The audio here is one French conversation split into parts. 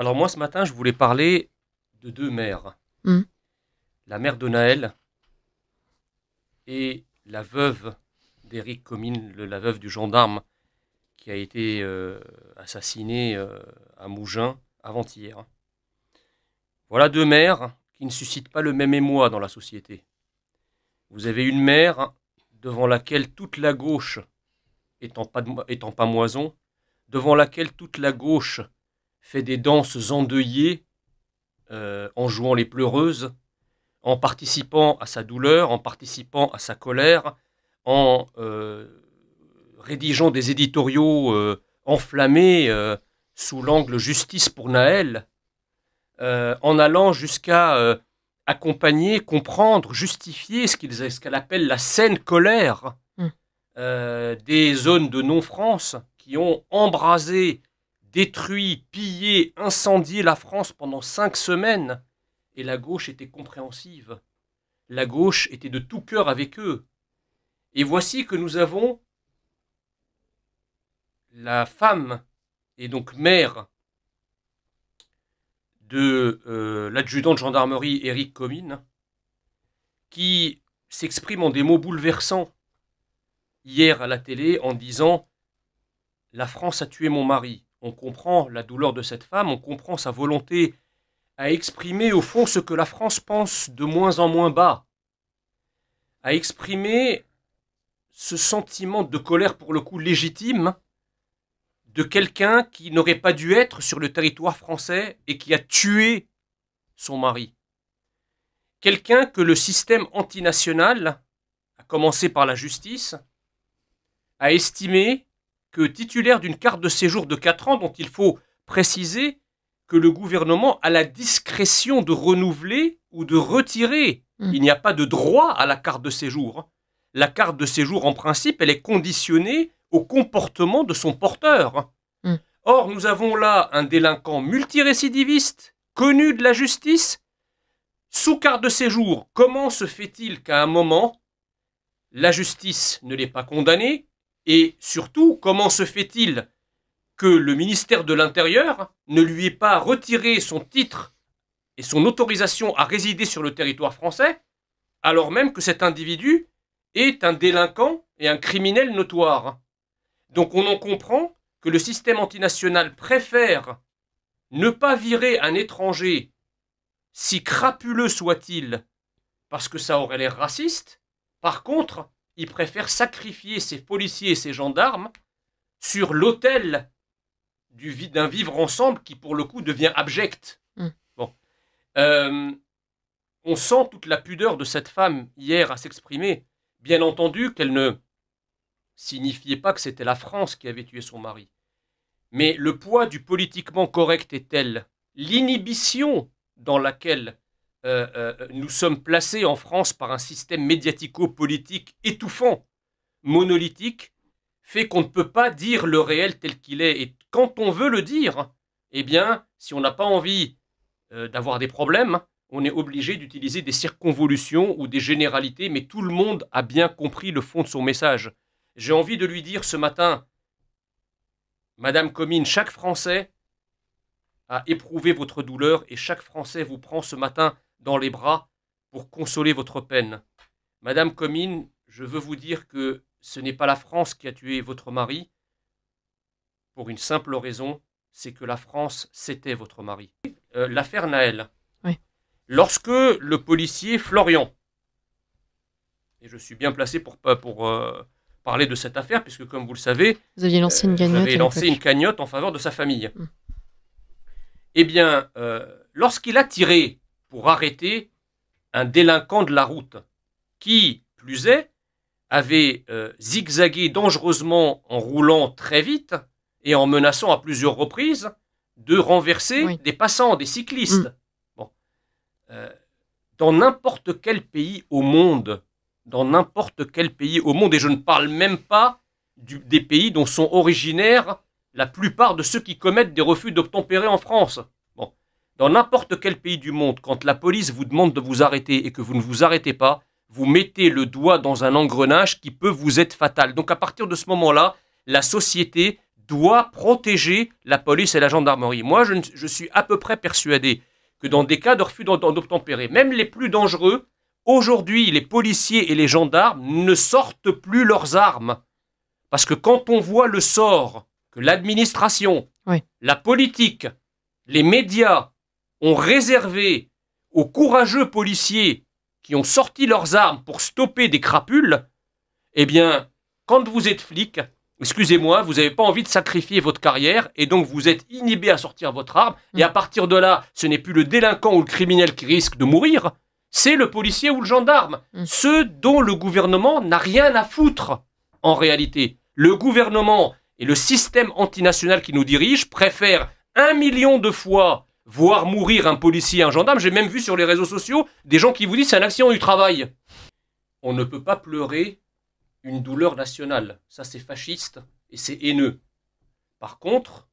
Alors moi, ce matin, je voulais parler de deux mères. Hmm. La mère de Naël et la veuve d'Éric Comine, la veuve du gendarme qui a été euh, assassinée assassiné euh, à Mougins avant-hier. Voilà deux mères qui ne suscitent pas le même émoi dans la société. Vous avez une mère devant laquelle toute la gauche, étant pas moison, devant laquelle toute la gauche fait des danses endeuillées euh, en jouant les pleureuses, en participant à sa douleur, en participant à sa colère, en euh, rédigeant des éditoriaux euh, enflammés sous l'angle justice pour Naël, en allant jusqu'à accompagner, comprendre, justifier ce qu'elle appelle la saine colère hum. des zones de non-France qui ont embrasé détruit, pillé, incendié la France pendant cinq semaines, et la gauche était compréhensive. La gauche était de tout cœur avec eux. Et voici que nous avons la femme, et donc mère de euh, l'adjudant de gendarmerie Éric Comines, qui s'exprime en des mots bouleversants hier à la télé en disant La France a tué mon mari, on comprend la douleur de cette femme, on comprend sa volonté à exprimer au fond ce que la France pense de moins en moins bas, à exprimer ce sentiment de colère pour le coup légitime de quelqu'un qui n'aurait pas dû être sur le territoire français et qui a tué son mari. Quelqu'un que le système antinational, à commencer par la justice, a estimé que titulaire d'une carte de séjour de 4 ans dont il faut préciser que le gouvernement a la discrétion de renouveler ou de retirer. Hmm. Il n'y a pas de droit à la carte de séjour. Hein. La carte de séjour, en principe, elle est conditionnée au comportement de son porteur. Hein. Hmm. Or, nous avons là un délinquant multirécidiviste, connu de la justice, sous carte de séjour. Comment se fait-il qu'à un moment, la justice ne l'ait pas condamné, et surtout, comment se fait-il que le ministère de l'Intérieur ne lui ait pas retiré son titre et son autorisation à résider sur le territoire français, alors même que cet individu est un délinquant et un criminel notoire. Donc on en comprend que le système antinational préfère ne pas virer un étranger, si crapuleux soit-il, parce que ça aurait l'air raciste. Par contre, il préfère sacrifier ses policiers et ses gendarmes sur l'autel d'un vivre ensemble qui, pour le coup, devient abject. Hmm. Bon. Euh, on sent toute la pudeur de cette femme hier à s'exprimer. Bien entendu qu'elle ne signifiait pas que c'était la France qui avait tué son mari. Mais le poids du politiquement correct est tel, l'inhibition dans laquelle euh, euh, nous sommes placés en France par un système médiatico-politique étouffant, monolithique, fait qu'on ne peut pas dire le réel tel qu'il est. Et quand on veut le dire, eh bien, si on n'a pas envie euh, d'avoir des problèmes, on est obligé d'utiliser des circonvolutions ou des généralités, mais tout le monde a bien compris le fond de son message. J'ai envie de lui dire ce matin, Madame Comine, chaque Français a éprouvé votre douleur et chaque Français vous prend ce matin dans les bras pour consoler votre peine. Madame Comine, je veux vous dire que ce n'est pas la France qui a tué votre mari, pour une simple raison, c'est que la France, c'était votre mari. Euh, l'affaire Naël. Lorsque le policier Florian, et je suis bien placé pour, pour euh, parler de cette affaire, puisque comme vous le savez, vous aviez lancé une euh, cagnotte, en faveur de sa famille. Hum. Eh bien, lorsqu'il a tiré pour arrêter un délinquant de la route qui, plus est, avait euh, zigzagué dangereusement en roulant très vite et en menaçant à plusieurs reprises de renverser des passants, des cyclistes. Mm. Bon. Euh, dans n'importe quel pays au monde, dans n'importe quel pays au monde, et je ne parle même pas des pays dont sont originaires la plupart de ceux qui commettent des refus d'obtempérer en France. Dans n'importe quel pays du monde, quand la police vous demande de vous arrêter et que vous ne vous arrêtez pas, vous mettez le doigt dans un engrenage qui peut vous être fatal. Donc à partir de ce moment-là, la société doit protéger la police et la gendarmerie. Moi, je, suis à peu près persuadé que dans des cas de refus d'obtempérer, même les plus dangereux, aujourd'hui, les policiers et les gendarmes ne sortent plus leurs armes. Parce que quand on voit le sort que l'administration, la politique, les médias ont réservé aux courageux policiers qui ont sorti leurs armes pour stopper des crapules, eh bien, quand vous êtes flic, excusez-moi, vous n'avez pas envie de sacrifier votre carrière et donc vous êtes inhibé à sortir votre arme. Et à mm. partir de là, ce n'est plus le délinquant ou le criminel qui risque de mourir, c'est le policier ou le gendarme, mm. ceux dont le gouvernement n'a rien à foutre en réalité. Le gouvernement et le système antinational qui nous dirige préfèrent un million de fois voir mourir un policier, un gendarme. J'ai même vu sur les réseaux sociaux des gens qui vous disent c'est un accident du travail. On ne peut pas pleurer une douleur nationale. Ça, c'est fasciste et c'est haineux. Par contre,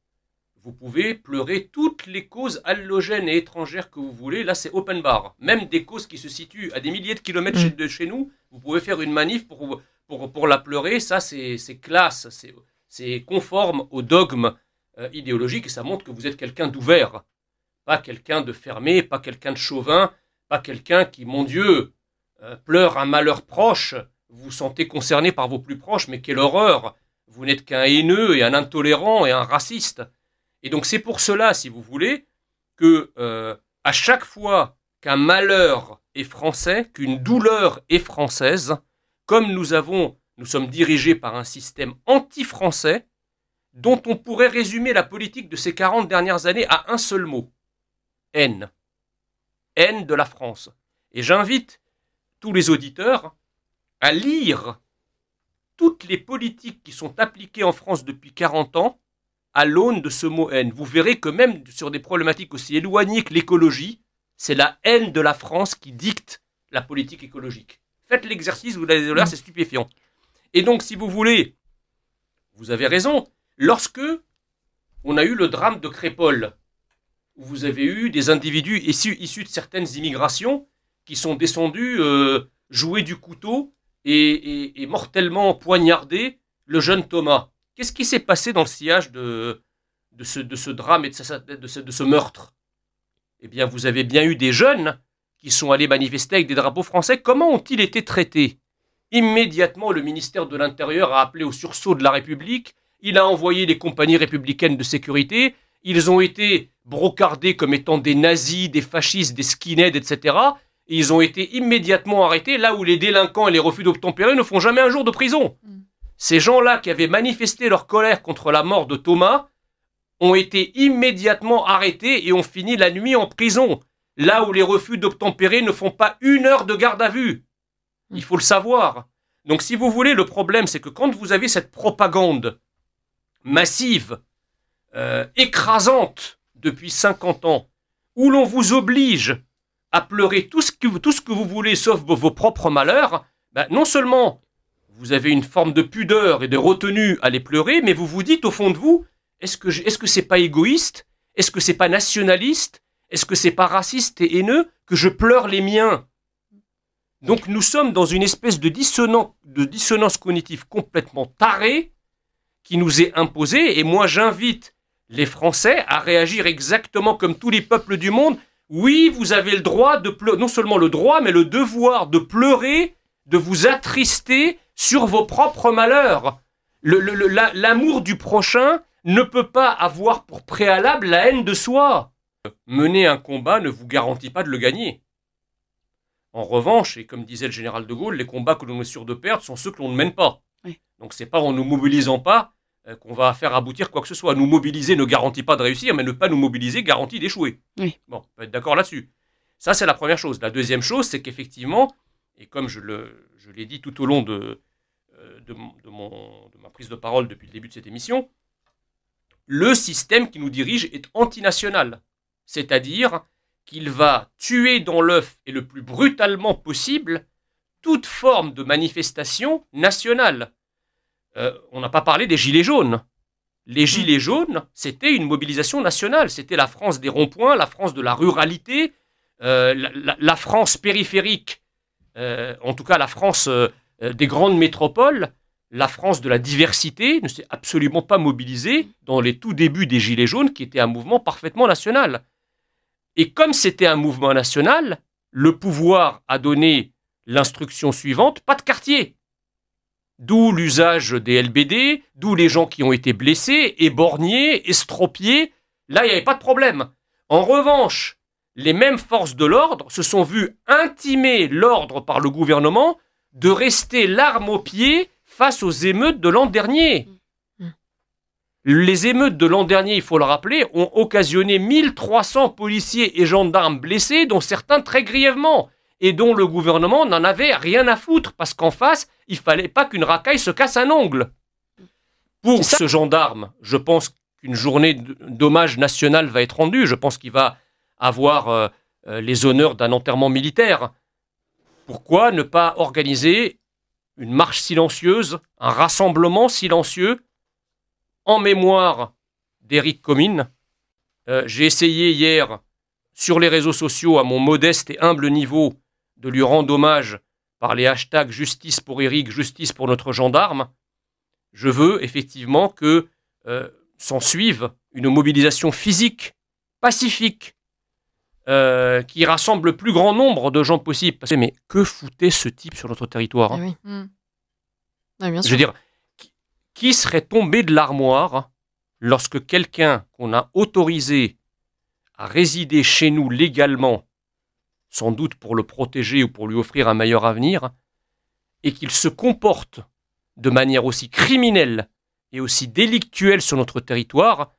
vous pouvez pleurer toutes les causes allogènes et étrangères que vous voulez. Là, c'est open bar. Même des causes qui se situent à des milliers de kilomètres mm. de chez nous, vous pouvez faire une manif pour, pour, la pleurer. Ça, c'est classe. C'est conforme au dogme euh, idéologique et ça montre que vous êtes quelqu'un d'ouvert pas quelqu'un de fermé, pas quelqu'un de chauvin, pas quelqu'un qui, mon Dieu, euh, pleure un malheur proche, vous vous sentez concerné par vos plus proches, mais quelle horreur Vous n'êtes qu'un haineux et un intolérant et un raciste. Et donc c'est pour cela, si vous voulez, que euh, à chaque fois qu'un malheur est français, qu'une douleur est française, comme nous avons, nous sommes dirigés par un système anti-français, dont on pourrait résumer la politique de ces 40 dernières années à un seul mot, haine. Haine de la France. Et j'invite tous les auditeurs à lire toutes les politiques qui sont appliquées en France depuis 40 ans à l'aune de ce mot haine. Vous verrez que même sur des problématiques aussi éloignées que l'écologie, c'est la haine de la France qui dicte la politique écologique. Faites l'exercice, vous allez voir, c'est stupéfiant. Et donc, si vous voulez, vous avez raison, lorsque on a eu le drame de Crépole, vous avez eu des individus issus, de certaines immigrations qui sont descendus euh, jouer du couteau et, mortellement poignarder le jeune Thomas. Qu'est-ce qui s'est passé dans le sillage de, de, ce, drame et de de ce meurtre Eh bien, vous avez bien eu des jeunes qui sont allés manifester avec des drapeaux français. Comment ont-ils été traités Immédiatement, le ministère de l'Intérieur a appelé au sursaut de la République. Il a envoyé les compagnies républicaines de sécurité ils ont été brocardés comme étant des nazis, des fascistes, des skinheads, etc. Et ils ont été immédiatement arrêtés là où les délinquants et les refus d'obtempérer ne font jamais un jour de prison. Mm. Ces gens-là qui avaient manifesté leur colère contre la mort de Thomas ont été immédiatement arrêtés et ont fini la nuit en prison, là où les refus d'obtempérer ne font pas une heure de garde à vue. Mm. Il faut le savoir. Donc si vous voulez, le problème, c'est que quand vous avez cette propagande massive euh, écrasante depuis 50 ans, où l'on vous oblige à pleurer tout ce que, tout ce que vous voulez sauf vos, propres malheurs, ben, non seulement vous avez une forme de pudeur et de retenue à les pleurer, mais vous vous dites au fond de vous, est-ce que est-ce que c'est pas égoïste Est-ce que c'est pas nationaliste Est-ce que c'est pas raciste et haineux que je pleure les miens Donc nous sommes dans une espèce de dissonance cognitive complètement tarée qui nous est imposée. Et moi j'invite les Français à réagir exactement comme tous les peuples du monde. Oui, vous avez le droit de non seulement le droit, mais le devoir de pleurer, de vous attrister sur vos propres malheurs. L'amour du prochain ne peut pas avoir pour préalable la haine de soi. Mener un combat ne vous garantit pas de le gagner. En revanche, et comme disait le général de Gaulle, les combats que l'on est sûr de perdre sont ceux que l'on ne mène pas. Donc c'est pas en nous mobilisant pas euh, qu'on va faire aboutir quoi que ce soit. Nous mobiliser ne garantit pas de réussir, mais ne pas nous mobiliser garantit d'échouer. Bon, on peut être d'accord là-dessus. Ça, c'est la première chose. La deuxième chose, c'est qu'effectivement, et comme je, le, l'ai dit tout au long de, euh, de ma prise de parole depuis le début de cette émission, le système qui nous dirige est antinational. C'est-à-dire qu'il va tuer dans l'œuf et le plus brutalement possible toute forme de manifestation nationale. Euh, on n'a pas parlé des Gilets jaunes. Les hmm. Gilets jaunes, c'était une mobilisation nationale. C'était la France des ronds-points, la France de la ruralité, euh, la, France périphérique, euh, en tout cas la France des grandes métropoles, la France de la diversité ne s'est absolument pas mobilisée dans les tout débuts des Gilets jaunes, qui étaient un mouvement parfaitement national. Et comme c'était un mouvement national, le pouvoir a donné l'instruction suivante, pas de quartier. D'où l'usage des LBD, d'où les gens qui ont été blessés, éborgnés, estropiés. Là, il n'y avait pas de problème. En revanche, les mêmes forces de l'ordre se sont vues intimer l'ordre par le gouvernement de rester l'arme au pied face aux émeutes de l'an dernier. Les émeutes de l'an dernier, il faut le rappeler, ont occasionné 1300 policiers et gendarmes blessés, dont certains très grièvement et dont le gouvernement n'en avait rien à foutre parce qu'en face, il fallait pas qu'une racaille se casse un ongle. Pour ce gendarme, je pense qu'une journée d'hommage national va être rendue. Je pense qu'il va avoir euh, euh, les honneurs d'un enterrement militaire. Pourquoi ne pas organiser une marche silencieuse, un rassemblement silencieux en mémoire d'Éric Comines euh, J'ai essayé hier sur les réseaux sociaux à mon modeste et humble niveau de lui rendre hommage par les hashtags justice pour Eric, justice pour notre gendarme, je veux effectivement que euh, s'en suive une mobilisation physique, pacifique, euh, qui rassemble le plus grand nombre de gens possible. mais que foutait ce type sur notre territoire hein eh mm. ah, Je veux dire, qui serait tombé de l'armoire lorsque quelqu'un qu'on a autorisé à résider chez nous légalement sans doute pour le protéger ou pour lui offrir un meilleur avenir, et qu'il se comporte de manière aussi criminelle et aussi délictuelle sur notre territoire,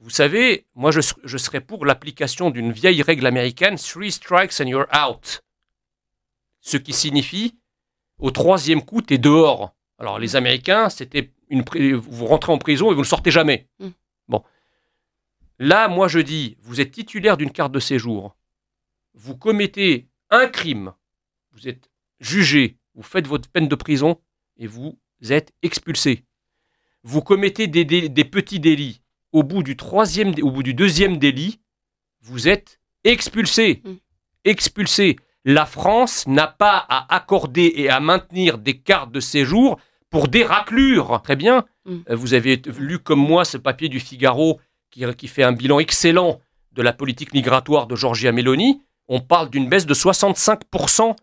vous savez, moi je, serais pour l'application d'une vieille règle américaine, three strikes and you're out. Ce qui signifie, au troisième coup, t'es dehors. Alors les Américains, c'était une, vous rentrez en prison et vous ne sortez jamais. Mm. Bon. Là, moi je dis, vous êtes titulaire d'une carte de séjour vous commettez un crime, vous êtes jugé, vous faites votre peine de prison et vous êtes expulsé. Vous commettez des, petits délits. Au bout du troisième, au bout du deuxième délit, vous êtes expulsé. Mm. Expulsé. La France n'a pas à accorder et à maintenir des cartes de séjour pour des raclures. Très bien. Mm. Euh, vous avez lu comme moi ce papier du Figaro qui, euh, qui, fait un bilan excellent de la politique migratoire de Georgia Meloni on parle d'une baisse de 65%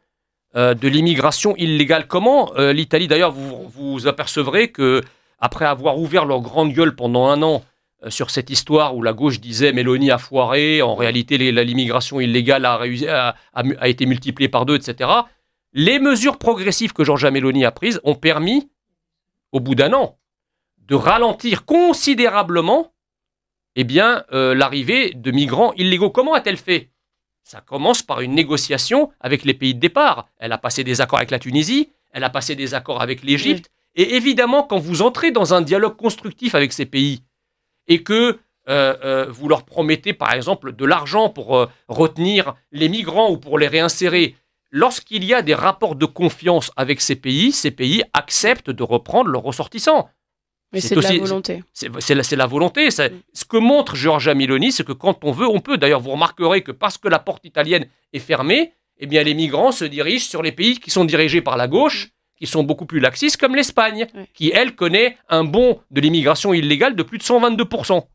euh, de l'immigration illégale. Comment euh, l'Italie, d'ailleurs, vous apercevrez que après avoir ouvert leur grande gueule pendant un an euh, sur cette histoire où la gauche disait Mélanie a foiré, en réalité l'immigration illégale a, été multipliée par deux, etc. Les mesures progressives que Georgia Mélanie a prises ont permis, au bout d'un an, de ralentir considérablement eh bien, l'arrivée de migrants illégaux. Comment a-t-elle fait ça commence par une négociation avec les pays de départ. Elle a passé des accords avec la Tunisie, elle a passé des accords avec l'Égypte. Et évidemment, quand vous entrez dans un dialogue constructif avec ces pays et que euh, euh, vous leur promettez, par exemple, de l'argent pour euh, retenir les migrants ou pour les réinsérer, lorsqu'il y a des rapports de confiance avec ces pays, ces pays acceptent de reprendre leurs ressortissants c'est la volonté. C'est la, volonté. Ce que montre Giorgia Miloni, c'est que quand on veut, on peut. D'ailleurs, vous remarquerez que parce que la porte italienne est fermée, eh bien, les migrants se dirigent sur les pays qui sont dirigés par la gauche, qui sont beaucoup plus laxistes, comme l'Espagne, qui, elle, connaît un bond de l'immigration illégale de plus de 122%.